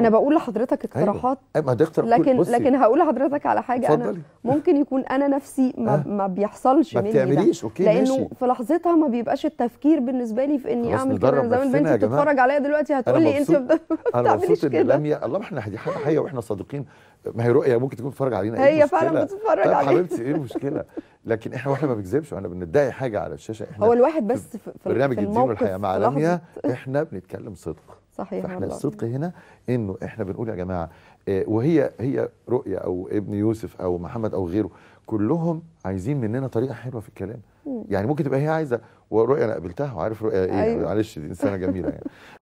انا بقول لحضرتك أيوة. اقتراحات أيوة. ما لكن بصي. لكن هقول لحضرتك على حاجه فضلي. انا ممكن يكون انا نفسي ما, آه. ما بيحصلش ما بتعمليش اوكي لانه ماشي. في لحظتها ما بيبقاش التفكير بالنسبه لي في اني اعمل كده زمان بنتي بتتفرج عليا دلوقتي هتقول لي انت ما بتعمليش كده لم الله ما احنا دي حاجه حقيقيه واحنا صادقين ما هي رؤيه ممكن تكون بتتفرج علينا إيه هي فعلا بتتفرج طيب، علينا حبيبتي ايه المشكله لكن احنا واحنا ما بنكذبش واحنا بندعي حاجه على الشاشه احنا هو الواحد بس في برنامج الدين والحياه مع لميا احنا بنتكلم صدق صحيح فاحنا والله. الصدق هنا انه احنا بنقول يا جماعه آه، وهي هي رؤيه او ابن يوسف او محمد او غيره كلهم عايزين مننا طريقه حلوه في الكلام يعني ممكن تبقى هي عايزه ورؤيه انا قابلتها وعارف رؤيه ايه أيوة. معلش دي انسانه جميله يعني